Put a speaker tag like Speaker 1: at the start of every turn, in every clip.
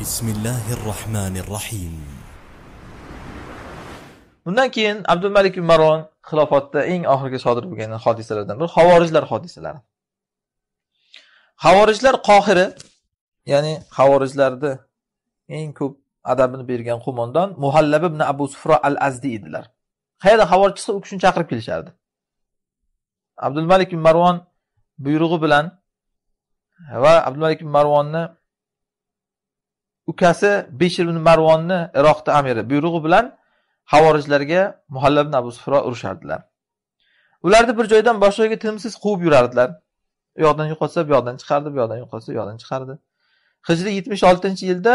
Speaker 1: بسم الله الرحمن الرحيم Bundan keyin Malik ibn Marvon xilofatda eng oxirgi sodir bo'lgan hodisalardan biri Xavorijlar hodisalari. Xavorijlar qohiri ya'ni havorijlarni eng ko'p adabini bergan qo'mondon Muhallab ibn Abu Sufro al-Azdi edilar. Qayerda xavorij chiqsa u kishini chaqirib kelishardi. Abdulmalik ibn Marvon buyrug'i bilan va Abdulmalik ibn Marvonni ukasi beshir ibn marvonni iroqda amiri buyrug'i bilan havorijlarga muhallab ibn abu sufro urushardilar ularni bir joydan boshqa joyga tinimsiz quvib yurardilar u yoqdan yo'qotsa bu yoqdan chiqardi bu yoqdan yo'qotsa bu yoqdan chiqardi hijriy yetmish oltinchi yilda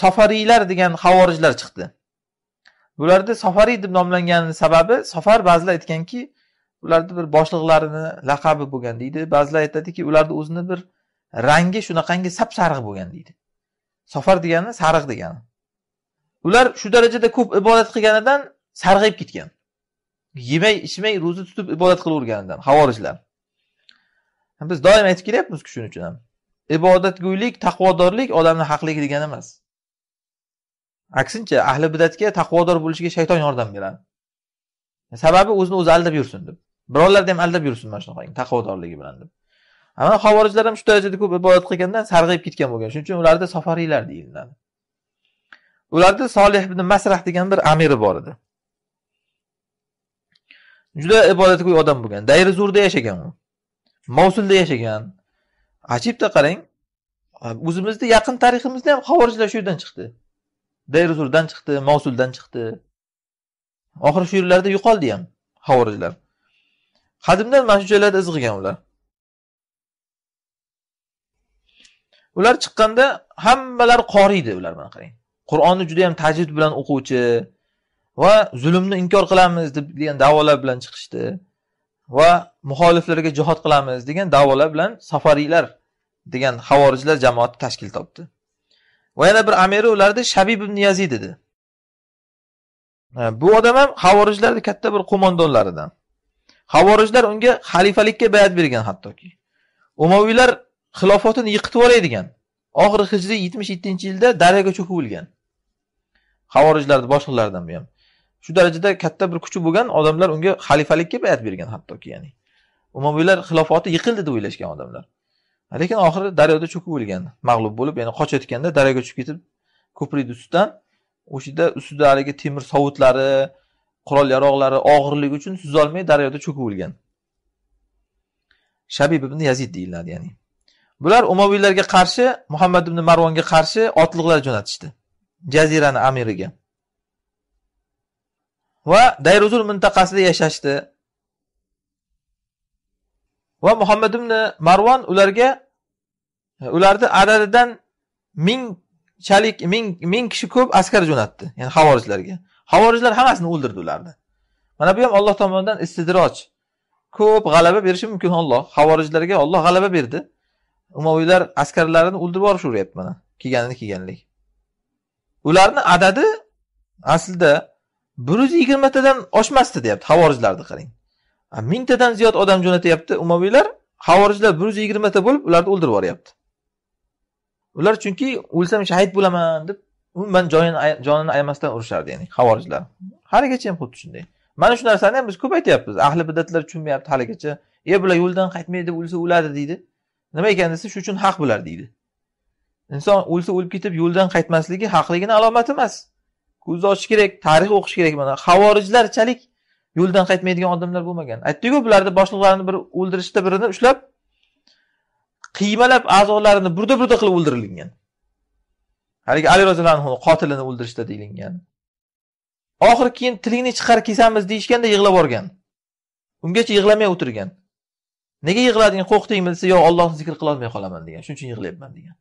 Speaker 1: sofariylar degan havorijlar chiqdi bularni sofariy deb nomlanganini sababi safar ba'zilar aytganki ularni bir boshliqlarini laqabi bo'lgan deydi ba'zilar aytadiki ularni o'zini bir rangi shunaqangi sap sariq bo'lgan deydi safar degani sariq degani ular shu darajada ko'p ibodat qilganidan sarg'ayib ketgan yemay ichmay ro'za tutib ibodat qilaverganidan havorijlar biz doim aytib kelyapmizku shuning uchun ham ibodatgo'ylik taqvodorlik odamni haqligi degani emas aksincha ahli bidatga taqvodor bo'lishiga shayton yordam beradi sababi o'zini o'zi aldab yursin deb birovlarni ham aldab yursin mana shunaqangi taqvodorligi bilan deb ana xovorijlar ham shu darajada ko'p ibodat qilganda sarg'ayib ketgan bo'lgan shuning uchun ularda sofariylar deyiladi ularda solih ibn masrah degan bir amiri bor edi juda ibodatgo'y odam bo'lgan dayri zurda yashagan u mosulda yashagan ajibda qarang o'zimizni yaqin tariximizda ham xavorijlar shu yerdan chiqdi dayri zurdan chiqdi mosuldan chiqdi oxiri shu yerlarda yo'qoldi ham xavorijlar qadimdan mana shu joylarda izg'igan ular ular chiqqanda hammalari qori edi ular mana qarang qur'onni juda yam tajvid bilan o'quvchi va zulmni inkor qilamiz deb degan da'volar bilan chiqishdi va muxoliflarga jihod qilamiz degan da'volar bilan safariylar degan havorijlar jamoati tashkil topdi va yana bir amiri ularni shabib ibn yazid edi bu odam ham havorijlarni katta bir qo'mondonlaridan havorijlar unga xalifalikka bayat bergan hattoki umaviylar xilofatini yiqitib yuboradigan oxiri hijriy yetmish yettinchi yilda daryoga cho'kib o'lgan havorijlarni boshliqlaridan bu ham shu darajada katta bir kuchi bo'lgan odamlar unga xalifalikka bayat bergan hattoki ya'ni umaviylar xilofati yiqildi deb o'ylashgan odamlar lekin oxiri daryoda cho'kib o'lgan mag'lub bo'lib ya'ni qochayotganda daryoga tushib ketib ko'prikni ustidan o'sha yerda ustida haligi temir sovutlari qurol yarog'lari og'irligi uchun suzolmay daryoda cho'kib o'lgan shabib ibn yazid deyiladi ya'ni Bular umoviylarga qarshi, Muhammad ibn Marvonga qarshi otliqlar jo'natishdi. Jazirani amiriga. Va Dayruzul mintaqasida yashashdi. Va Muhammad ibn Marvon ularga ularni adadidan mingchalik chalik ming kishi ko'p askar jo'natdi, ya'ni xavorijlarga. Xavorijlar hammasini o'ldirdi ularni. Mana bu ham Alloh tomonidan istidroj. Ko'p g'alaba berishi mumkin Alloh. Xavorijlarga Alloh g'alaba berdi. umoviylar askarlarini o'ldirib yuboryapti mana kelganini kelganlik ularni adadi aslida bir yuz yigirmatadan oshmasdi deyapti havorijlarni qarang mingtadan ziyod odam jo'natyapti umoviylar havorijlar bir yuz yigirmata bo'lib ularni o'ldirib yuboryapti ular chunki o'lsam shahid bo'laman deb umuman jonini ayamasdan urishardi ya'ni havorijlar haligacha ham xuddi shunday mana shu narsani ham biz ko'p aytyapmiz ahli bidatlar tushunmayapti haligacha e bular yo'ldan qaytmaydi deb o'lsa o'ladi deydi nima ekan desa shu uchun haq bular deydi inson o'lsa o'lib ketib yo'ldan qaytmasligi haqligini alomati emas ko'zni ochish kerak tarix o'qish kerak mana havorijlarchalik yo'ldan qaytmaydigan odamlar bo'lmagan aytdiku bularni boshliqlarini bir o'ldirishda birini ushlab qiymalab a'zolarini burda burda qilib o'ldirilgan haligi ali roziyallohu anhu qotilini o'ldirishda deyilgan oxiri keyin tilingni chiqarib kesamiz deyishganda yig'lab yuborgan ungacha yig'lamay o'tirgan nega yig'lading qo'rqding bilsa yo'q ollohni zikr qilolmay qolaman degan shuning uchun yig'layapman degan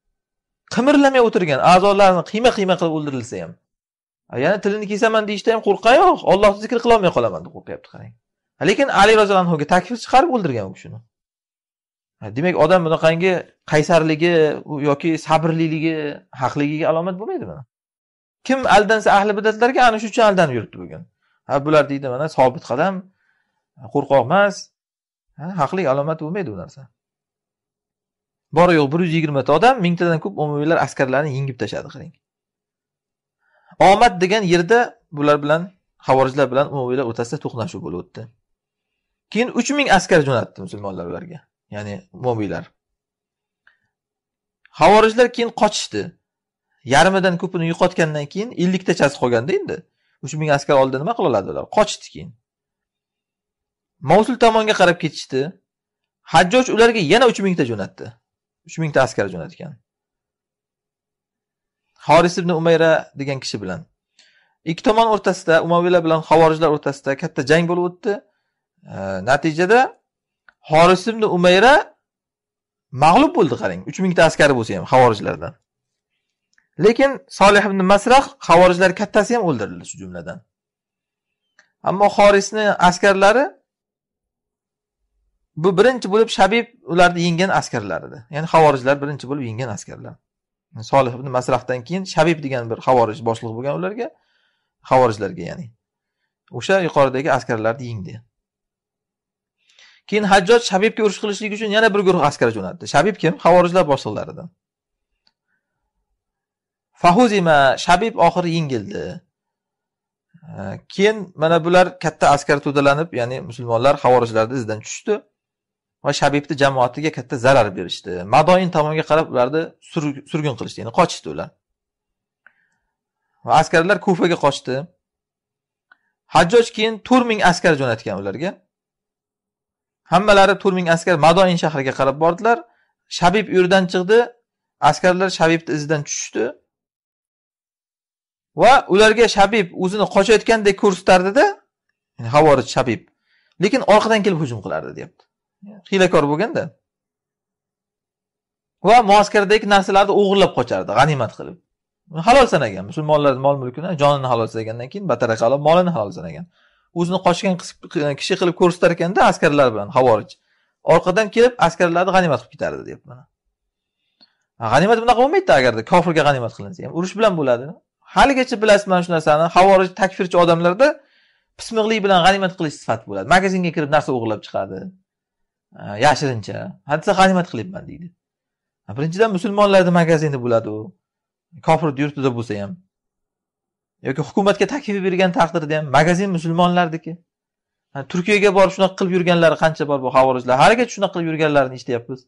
Speaker 1: qimirlamay o'tirgan a'zolarini qiyma qiyma qilib o'ldirilsa ham yana tilini kesaman deyishda ham qo'rqa yo'q ollohni zikr qilolmay qolaman deb qo'rqyapti qarang lekin ali roziyallohu anhuga takfir chiqarib o'ldirgan u kishini demak odam bunaqangi qaysarligi yoki sabrliligi haqligiga alomat bo'lmaydi mana kim aldansa ahli bidatlarga ana shu uchun aldanib yuribdi bugun ha bular deydi mana sobit qadam qo'rqoq emas haqlik alomati bo'lmaydi bu narsa bor yo'q bir yuz yigirmata odam mingtadan ko'p omaviylar askarlarni yengib tashladi qarang omad degan yerda bular bilan havorijlar bilan umaviylar o'rtasida to'qnashuv bo'lib o'tdi keyin uch ming askar jo'natdi musulmonlar ularga ya'ni umaviylar havorijlar keyin qochishdi yarmidan ko'pini yo'qotgandan keyin elliktachasi qolganda endi uch ming askar oldida nima qila oladi ular qochdi keyin Mosul tomonga qarab ketishdi. Hajjoj ularga yana 3000 ta jo'natdi. 3000 ta askar jo'natgan. Horis ibn Umayra degan kishi bilan. Ikki tomon o'rtasida Umaviylar bilan Xavorijlar o'rtasida katta jang bo'lib o'tdi. E, natijada Horis ibn Umayra mag'lub bo'ldi qarang. 3000 ta askari bo'lsa ham Xavorijlardan. Lekin Solih ibn Masrah Xavorijlar kattasi ham o'ldirildi shu jumladan. Ammo Xorisni askarlari bu birinchi bo'lib shabib ularni yenggan askarlar edi ya'ni havorijlar birinchi bo'lib yenggan askarlar solih ibn masrafdan keyin shabib degan bir havorij boshliq bo'lgan ularga havorijlarga ya'ni o'sha yuqoridagi askarlarni yengdi keyin hajjoj shabibga urush qilishlik uchun yana bir guruh askar jo'natdi shabib kim havorijlar boshliqlaridan fahuzima shabib oxiri yengildi keyin mana bular katta askar to'dalanib ya'ni musulmonlar havorijlarni izidan tushishdi va shabibni jamoatiga katta zarar berishdi madoin tomonga qarab ularni surgun qilishdi ya'ni qochishdi ular va askarlar kufaga qochdi hajjoj keyin to'rt ming askar jo'natgan ularga hammalari to'rt ming askar madoin shahriga qarab bordilar shabib u yerdan chiqdi askarlar shabibni izidan tushishdi va ularga shabib o'zini qochayotgandek ko'rsatardida havorij shabib lekin orqadan kelib hujum qilardi deyapti hiylakor bo'lganda va moskardagi narsalarni o'g'irlab qochardi g'animat qilib halol sanagan musulmonlarni mol mulkini jonini halol sanagandan keyin bataraqa qilib molini halol sanagan o'zini qochgan kishi qilib ko'rsatar ekanda askarlar bilan havorij orqadan kelib askarlarni g'animat qilib ketardi deyapti mana g'animat bunaqa bo'lmaydi agarda kofirga g'animat qilinsa ham urush bilan bo'ladi haligacha bilasiz mana shu narsani havorij takfirchi odamlarda pismiqlik bilan g'animat qilish sifat bo'ladi magazinga kirib narsa o'g'irlab chiqadi yashirincha hadisa g'animat qilyapman deydi birinchidan musulmonlarni magazini bo'ladi u kofir yurtida bo'lsa ham yoki hukumatga taklif bergan taqdirda ham magazin musulmonlarniki turkiyaga borib shunaqa qilib yurganlari qancha bor bu havorijlar haligacha shunaqa qilib yurganlarini eshityapmiz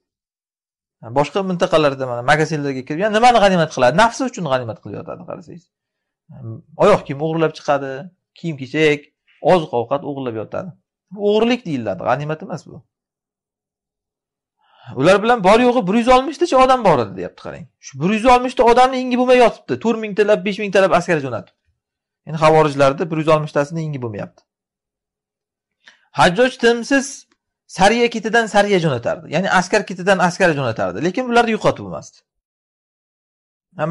Speaker 1: boshqa mintaqalarda mana magazinlarga kirib yana nimani g'animat qiladi nafsi uchun g'animat qilib yotadi qarasangiz oyoq kiyim o'g'irlab chiqadi kiyim kechak oziq ovqat o'g'irlab yotadi bu o'g'irlik deyiladi g'animat emas bu ular bilan bor yo'g'i bir yuz oltmishtacha odam bor edi deyapti qarang shu bir yuz oltmishta odamni ingi bo'lmay yotibdi to'rt mingtalab besh mingtalab askar jo'natib endi havorijlarni bir yuz oltmishtasini ingi bo'lmayapti hajjoj tinimsiz sariya ketidan sariya jo'natardi ya'ni askar ketidan askar jo'natardi lekin bularni yo'qotib bo'lmasdi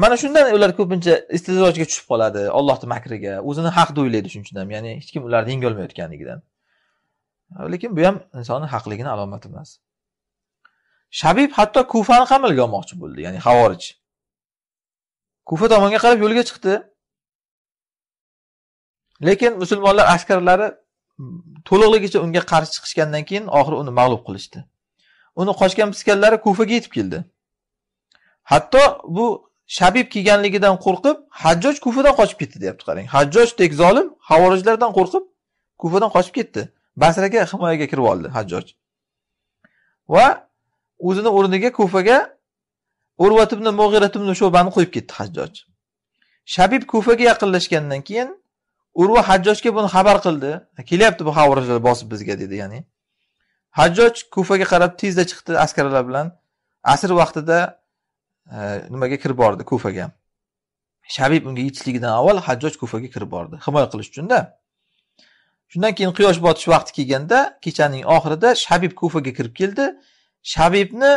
Speaker 1: mana shundan ular ko'pincha istidrojga tushib qoladi ollohni makriga o'zini deb o'ylaydi ham ya'ni hech kim ularni yengolmayotganligidan lekin bu ham insonni haqligini alomati emas Shabib hatto Kufani ham ilga olmoqchi bo'ldi, ya'ni Havorij. Kufa tomonga qarab yo'lga chiqdi. Lekin musulmonlar askarlari to'liqligicha unga qarshi chiqishgandan keyin oxiri uni mag'lub qilishdi. Uni qochgan piskanlari Kufaga yetib keldi. Hatto bu Shabib kelganligidan qo'rqib, Hajjoj Kufadan qochib ketdi, deyapti qarang. Hajjoj tek zolim Havorijlardan qo'rqib Kufadan qochib ketdi. Basraga himoyaga kirib oldi Hajjoj. Va o'zini o'rniga kufaga urvat ibn mug'irat ibn shobani qo'yib ketdi hajjoj shabib kufaga yaqinlashgandan keyin urva hajjojga buni xabar qildi kelyapti bu havoriylar bosib bizga dedi ya'ni hajjoj kufaga qarab tezda chiqdi askarlar bilan asr vaqtida e, nimaga kirib bordi kufaga shabib unga yetishligidan avval hajjoj kufaga kirib bordi himoya qilish uchunda shundan keyin quyosh botish vaqti kelganda kechaning oxirida shabib kufaga kirib keldi shabibni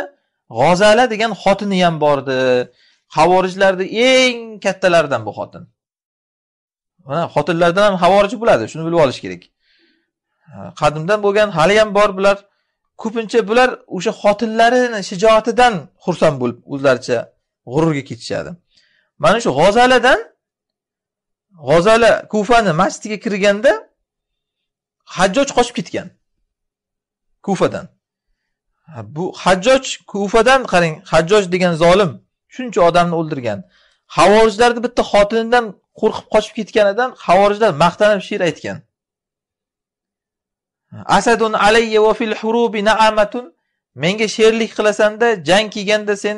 Speaker 1: g'ozala degan xotini ham bor edi havorijlarni eng kattalaridan bu xotin mana xotinlardan ham havorij bo'ladi shuni bilib olish kerak qadimdan bo'lgan hali ham bor bular ko'pincha bular o'sha xotinlarini shijoatidan xursand bo'lib o'zlaricha g'ururga ketishadi mana shu g'ozaladan g'ozala kufani masjidiga kirganda hajjoj qochib ketgan kufadan bu hajjoj kufadan qarang hajjoj degan zolim shuncha odamni o'ldirgan havorijlarni bitta xotinidan qo'rqib qochib ketganidan havorijlar maqtanib she'r aytgan asadun alayya va fil hurubi naamatun menga sherlik qilasanda jang kelganda sen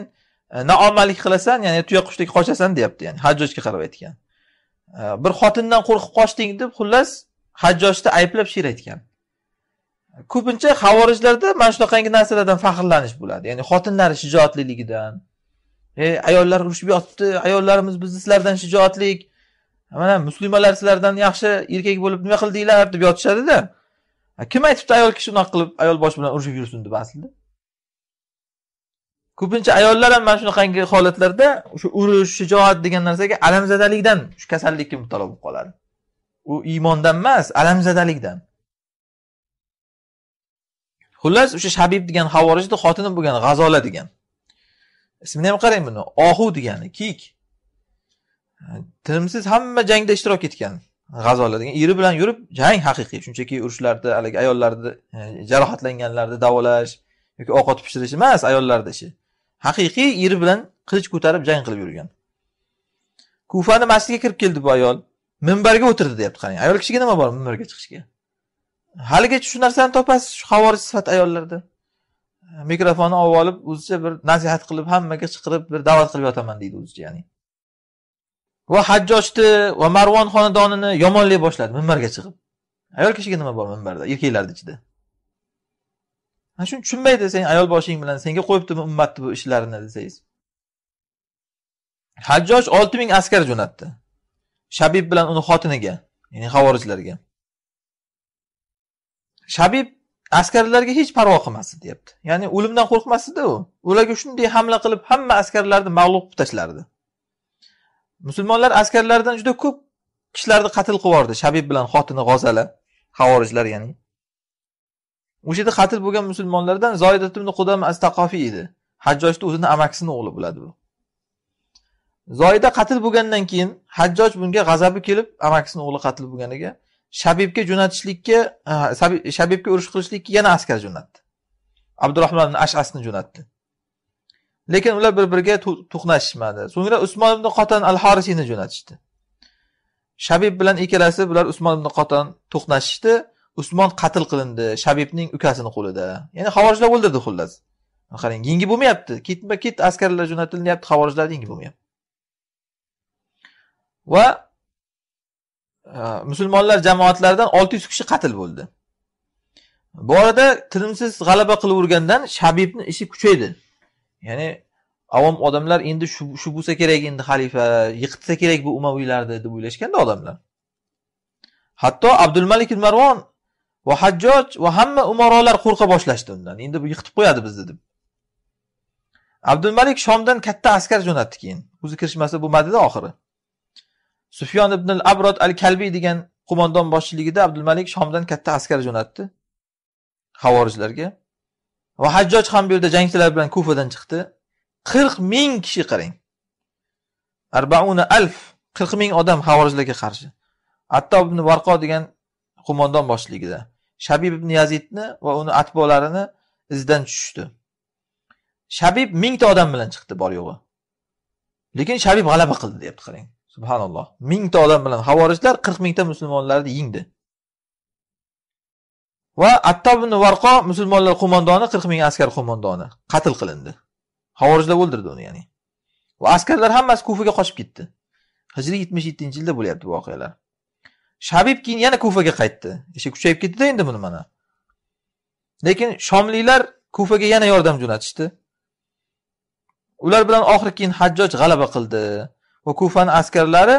Speaker 1: e, naomalik qilasan ya'ni tuya qushdek qochasan deyapti ya'ni hajjojga qarab aytgan bir xotindan qo'rqib qochding deb xullas hajjojni ayblab she'r aytgan ko'pincha havorijlarda mana shunaqangi narsalardan faxrlanish bo'ladi ya'ni xotinlari shijoatliligidan e ayollar urushib yotibdi ayollarimiz bizni sizlardan shijoatlik mana muslimalar sizlardan yaxshi erkak bo'lib nima qildinglar deb yotishadida kim aytibdi ayol kishi unaqa qilib ayol boshi bilan urushib yursin deb aslida ko'pincha ayollar ham mana shunaqangi holatlarda o'sha urush shijoat degan narsaga alamzadalikdan shu kasallikka mubtalo bo'lib qoladi u iymondan emas alamzadalikdan Xullas o'sha Shabib degan xavorijda xotini bo'lgan G'azola degan. Ismini ham qarang buni. Ohu degani kiyik. Tinimsiz hamma jangda ishtirok etgan G'azola degan eri bilan yurib jang haqiqiy. Shunchaki urushlarda haligi ayollarni e, jarohatlanganlarni davolash yoki ovqat pishirish emas ayollarni ishi. Haqiqiy eri bilan qilich ko'tarib jang qilib yurgan. Kufani masjidiga kirib keldi bu ayol. Minbarga o'tirdi deyapti qarang. Ayol kishiga nima bor minbarga chiqishga? haligacha shu narsani topasiz shu havorij sifat ayollarda mikrofonni olib olib o'zicha bir nasihat qilib hammaga chiqirib bir da'vat qilib yotaman deydi o'zicha ya'ni va hajjojni va marvon xonadonini yomonlay boshladi minbarga chiqib ayol kishiga nima bor minbarda erkaklarni ichida ana shuni tushunmaydi sen ayol boshing bilan senga qo'yibdimi ummatni bu ishlarini desangiz hajjoj olti ming askar jo'natdi shabib bilan uni xotiniga ya'ni havorijlarga shabib askarlarga hech parvo qilmasdi deyapti ya'ni o'limdan qo'rqmasdida u ularga shunday hamla qilib hamma askarlarni mag'lub qilib tashlardi musulmonlar askarlaridan juda ko'p kishilarni qatl qilib yubordi shabib bilan xotini g'ozala havorijlar ya'ni o'sha yerda qatl bo'lgan musulmonlardan zoidat ibn qudam astaqofiy edi hajjojni o'zini amakisini o'g'li bo'ladi bu zoida qatl bo'lgandan keyin hajjoj bunga g'azabi kelib amakisini o'g'li qatl bo'lganiga shabibga jo'natishlikka shabibga urush qilishlikka yana askar jo'natdi abdurahmon ashasni jo'natdi lekin ular bir biriga to'qnashishmadi so'ngra usmon ibn qotan al horisiyni jo'natishdi shabib bilan ikkalasi bular usmon ibn qotan to'qnashishdi usmon qatl qilindi shabibning ukasini qo'lida ya'ni havorijlar o'ldirdi xullas qarang yengib bo'lmayapti ketma ket askarlar jo'natilyapti havorijlar yengib bo'lmayapti va musulmonlar jamoatlaridan 600 kishi qatl bo'ldi. Bu orada tinimsiz g'alaba qilavergandan Shabibni ishi kuchaydi. Ya'ni avom odamlar endi shu bo'lsa kerak endi xalifa yiqitsa kerak bu umaviylarni deb o'ylashganda odamlar. Hatto Abdul Malik marvon va Hajjoj va hamma umarolar qo'rqa boshlashdi undan. Endi bu yiqitib qo'yadi bizni deb. Abdul Malik Shomdan katta askar jo'natdi keyin. O'zi kirishmasa bolmadi oxiri. sufyon ibn al abrod al kalbiy degan qo'mondon boshchiligida abdulmalik shomdan katta askar jo'natdi havorijlarga va hajjoj ham bu yerda jangchilar bilan kufadan chiqdi qirq ming kishi qarang arbauna alf qirq ming odam havorijlarga qarshi attob ibn varqo degan qo'mondon boshchiligida shabib ibn yazidni va uni atbolarini izidan tushishdi shabib mingta odam bilan chiqdi bor yo'g'i lekin shabib g'alaba qildi deyapti qarang Subhanalloh. Mingta odam bilan havorijlar 40 mingta musulmonlarni yengdi. Va attob ibn Varqo musulmonlar qo'mondoni 40 ming askar qo'mondoni qatl qilindi. Havorijlar o'ldirdi uni ya'ni. Va askarlar hammasi Kufaga qochib ketdi. Hijriy 77-yilda bo'lyapti voqealar. Shabib keyin yana Kufaga qaytdi. Ishi kuchayib ketdi endi buni mana. Lekin shomliklar Kufaga yana yordam jo'natishdi. Ular bilan oxiri keyin Hajjoj g'alaba qildi. va kufani askarlari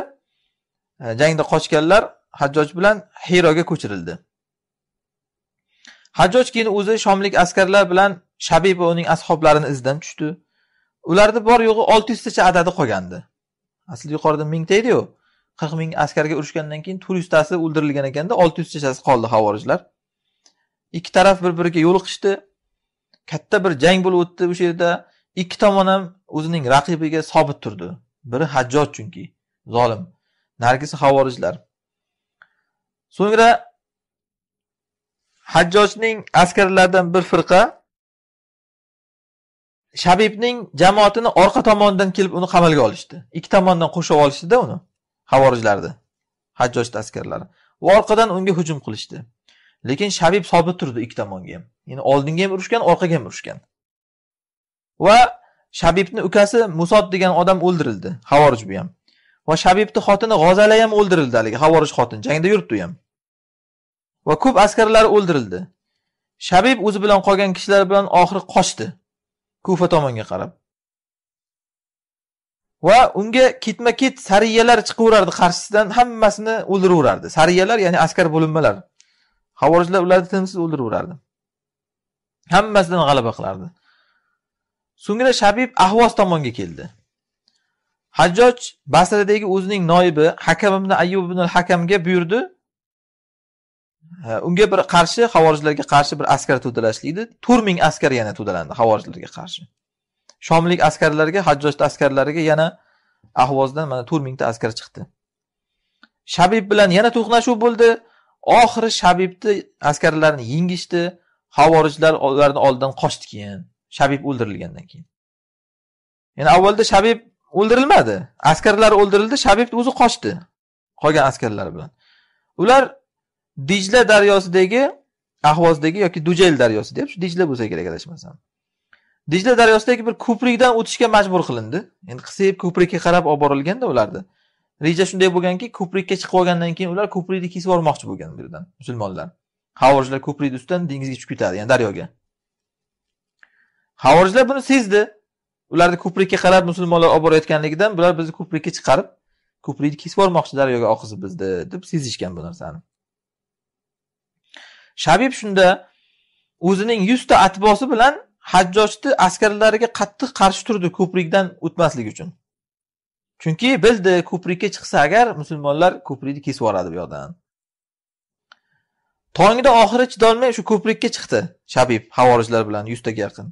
Speaker 1: e, jangda qochganlar hajjoj bilan xiroga ko'chirildi hajjoj keyin o'zi shomlik askarlar bilan shabib va uning ashoblarini izidan tushdi ularni bor yo'g'i olti yuztacha adadi qolgandi asli yuqorida mingta ediyu qirq ming askarga urushgandan keyin to'rt yuztasi o'ldirilgan ekanda olti yuztachasi qoldi havorijlar ikki taraf bir biriga yo'liqishdi katta bir jang bo'lib o'tdi o'sha yerda ikki tomon ham o'zining raqibiga sobit turdi Biri hajjot chunki, zolim. narigisi havorijlar. So'ngra hajjojning askarlaridan bir firqa Shabibning jamoatini orqa tomonidan kelib uni qamalga olishdi. Ikki tomondan qo'shib olishdida da uni havorijlarni. Hajjoj askarlari. Va orqadan unga hujum qilishdi. Lekin Shabib sobit turdi ikki tomonga ham. Ya'ni oldinga ham urushgan, orqaga ham urushgan. Va Shabibni ukasi Musod degan odam o'ldirildi, Havorij bu ham. Va Shabibni xotini G'ozala ham o'ldirildi haligi Havorij xotin jangda yuribdi u ham. Va ko'p askarlari o'ldirildi. Shabib o'zi bilan qolgan kishilar bilan oxiri qochdi Kufa tomonga qarab. Va unga ketma-ket sariyalar chiqaverardi qarshisidan, hammasini o'ldiraverardi. Sariyalar ya'ni askar bo'linmalar Havorijlar ularni tinimsiz o'ldiraverardi. Hammasidan g'alaba qilardi. So'ngra Shabib Ahvoz tomonga keldi. Hajjoj Basradagi o'zining noibi Hakam ibn Ayyub ibn al-Hakamga buyurdi. Unga bir qarshi xavorijlarga qarshi bir askar to'dalashlikdi. 4000 askar yana to'dalandi xavorijlarga qarshi. Shomlik askarlarga, Hajjoj askarlariga yana Ahvozdan mana 4000 ta askar chiqdi. Shabib bilan yana to'qnashuv bo'ldi. Oxiri Shabibni askarlarini yengishdi. Xavorijlar ularni oldidan qochdi keyin. shabib o'ldirilgandan keyin yani avvalda shabib o'ldirilmadi askarlar o'ldirildi shabib o'zi qochdi qolgan askarlar bilan ular dijla daryosidagi ahvozdagi yoki dujel daryosi deb shu dijla bo'lsa kerak adashmasam dijla daryosidagi bir ko'prikdan o'tishga majbur qilindi endi qisib ko'prikka qarab olib borilganda ularni reja shunday bo'lganki ko'prikka chiqib olgandan keyin ular ko'prikni kesib yubormoqchi bo'lgan bu yerdan musulmonlar havojlar ko'prikni ustidan dengizga tushib ketadi ya'ni daryoga havorijlar buni sezdi ularni ko'prikka qarab musulmonlar olib borayotganligidan bular bizni ko'prikka chiqarib ko'prikni kesib yubormoqchi daryoga oqizib bizni deb sezishgan bu narsani shabib shunda o'zining yuzta atbosi bilan hajjojni askarlariga qattiq qarshi turdi ko'prikdan o'tmaslik uchun chunki bildi ko'prikka chiqsa agar musulmonlar ko'prikni kesib yuboradi bu yoqdan tongda oxiri chidolmay shu ko'prikka chiqdi shabib havorijlar bilan yuztaga yaqin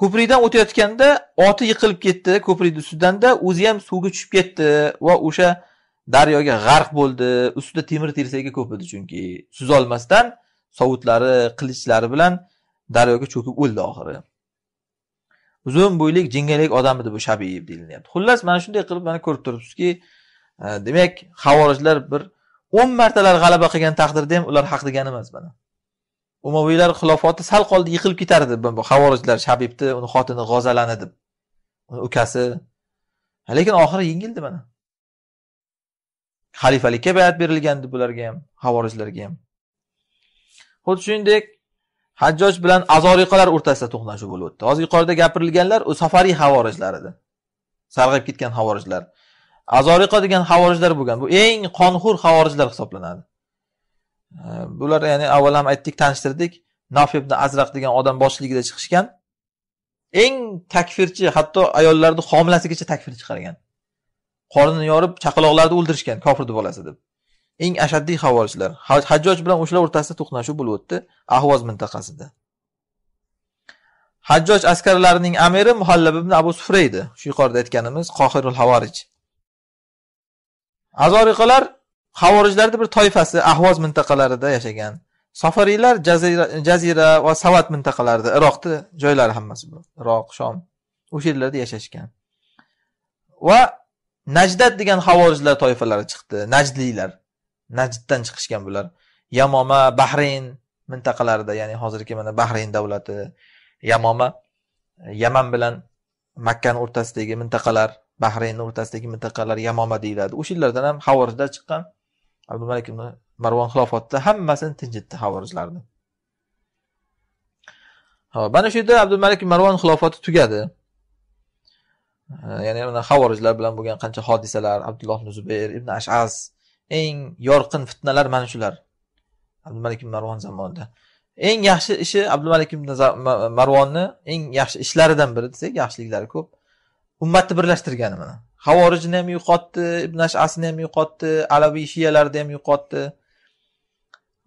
Speaker 1: Ko'prikdan o'tayotganda oti yiqilib ketdi ko'prikni ustidan-da, o'zi ham suvga tushib ketdi va o'sha daryoga g'arq bo'ldi. Ustida temir tersagi ko'p edi chunki suzolmasdan sovutlari, qilichlari bilan daryoga cho'kib o'ldi oxiri. Uzun bo'ylik, jingalak odam edi bu Shabib deyilyapti. Xullas mana shunday qilib mana ko'rib turibsizki, e, demak, xavorijlar bir 10 martalar g'alaba qilgan taqdirda ham ular haq degani emas mana. umaviylar xilofoti sal qoldi yiqilib ketardi havorijlar shabibni uni xotini g'ozalani deb uni ukasi lekin oxiri yengildi mana xalifalikka bayat berilgandi bularga ham havorijlarga ham xuddi shuningdek hajjoj bilan azoriqalar o'rtasida to'qnashuv bo'lib o'tdi hozir yuqorida gapirilganlar u safariy havorijlar edi sarg'ayib ketgan havorijlar azoriqa degan havorijlar bo'lgan bu eng qonxo'r havorijlar hisoblanadi bular ya'ni avval ham aytdik tanishtirdik nof ibn azraq degan odam boshligida chiqishgan eng takfirchi hatto ayollarni homilasigacha takfir chiqargan qornini yorib chaqaloqlarni o'ldirishgan kofirni bolasi deb eng ashaddiy havorijlar hajjoj bilan o'shalar o'rtasida to'qnashuv bo'lib o'tdi ahvoz mintaqasida hajjoj askarlarining amiri muhallab ibn abu sufra edi shu yuqorida aytganimiz qohirul havorij azoriqalar havorijlarni bir toifasi ahvoz mintaqalarida yashagan safariylar jazira, jazira va savat mintaqalarida iroqni joylari hammasi bu iroq shom o'sha yerlarda yashashgan va najdat degan havorijlar toifalari chiqdi najdliylar najddan chiqishgan bular yamoma bahrayn mintaqalarida ya'ni hozirgi mana bahrayn davlati yamoma yaman bilan makkani o'rtasidagi mintaqalar bahraynni o'rtasidagi mintaqalar yamoma deyiladi o'sha yerlardan ham havorijlar chiqqan abdumalik ibn marvon xilofatda hammasini tinchitdi havorijlarni hop mana shu yerda abdumalik marvon xilofati tugadi ya'ni mana havorijlar bilan bo'lgan qancha hodisalar abdulloh ibn zubayr ibn ashaz eng yorqin fitnalar mana shular abdumalik ibn marvon zamonida eng yaxshi ishi abdumalik ibn marvonni eng yaxshi ishlaridan biri desak yaxshiliklari ko'p ummatni birlashtirgani mana havorijni ham yo'qotdi ibn ashasini ham yo'qotdi alaviy shiyalarni ham yo'qotdi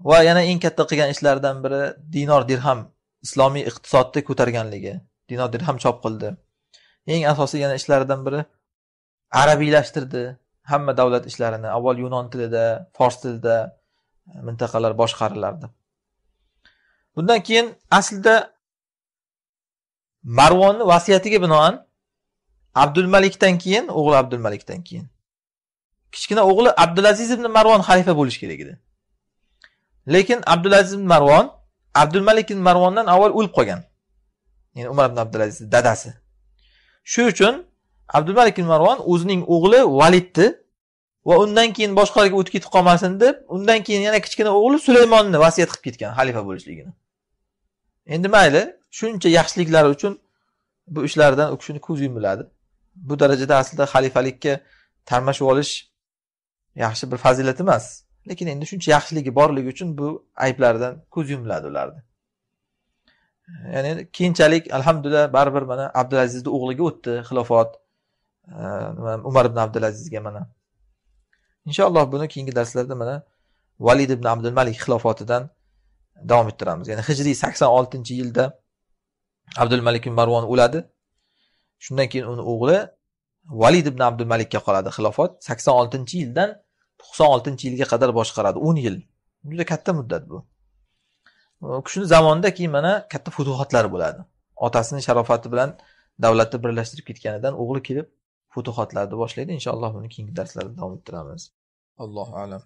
Speaker 1: va yana eng katta qilgan ishlaridan biri dinor dirham islomiy iqtisodni ko'targanligi dinor dirham chop qildi eng asosiy yana ishlaridan biri arabiylashtirdi hamma davlat ishlarini avval yunon tilida fors tilida mintaqalar boshqarilardi bundan keyin aslida marvonni vasiyatiga binoan abdulmalikdan keyin o'g'li abdulmalikdan keyin kichkina o'g'li abdulaziz ibn marvon xalifa bo'lishi kerak edi lekin abdulaziz ibn marvon abdulmalik ibn marvondan avval o'lib qolgan ya'ni umar ibn abdulaziz dadasi shuning uchun abdulmalik ibn marvon o'zining o'g'li validni va undan keyin boshqalarga o'tib ketib qolmasin deb undan keyin yana kichkina o'g'li sulaymonni vasiyat qilib ketgan xalifa bo'lishligini endi mayli shuncha yaxshiliklari uchun bu ishlardan u kishini ko'z yumiladi bu darajada aslida xalifalikka tarmashib olish yaxshi bir fazilat emas lekin endi shuncha yaxshiligi borligi uchun bu ayblardan ko'z yumiladi ularni ya'ni keyinchalik alhamdulillah baribir mana abdulazizni o'g'liga o'tdi xilofot umar ibn abdulazizga mana inshaalloh buni keyingi darslarda mana valid ibn abdul malik xilofotidan davom ettiramiz ya'ni hijriy sakson oltinchi yilda abdul malik marvon o'ladi shundan keyin uni o'g'li valid ibn abdul malikka qoladi xilofat sakson oltinchi yildan to'qson oltinchi yilga qadar boshqaradi o'n yil juda katta muddat bu kishini zamonida keyin mana katta futuhotlar bo'ladi otasini sharofati bilan davlatni birlashtirib ketganidan o'g'li kelib futuhotlarni boshlaydi inshaalloh buni keyingi darslarda davom ettiramiz allohu alam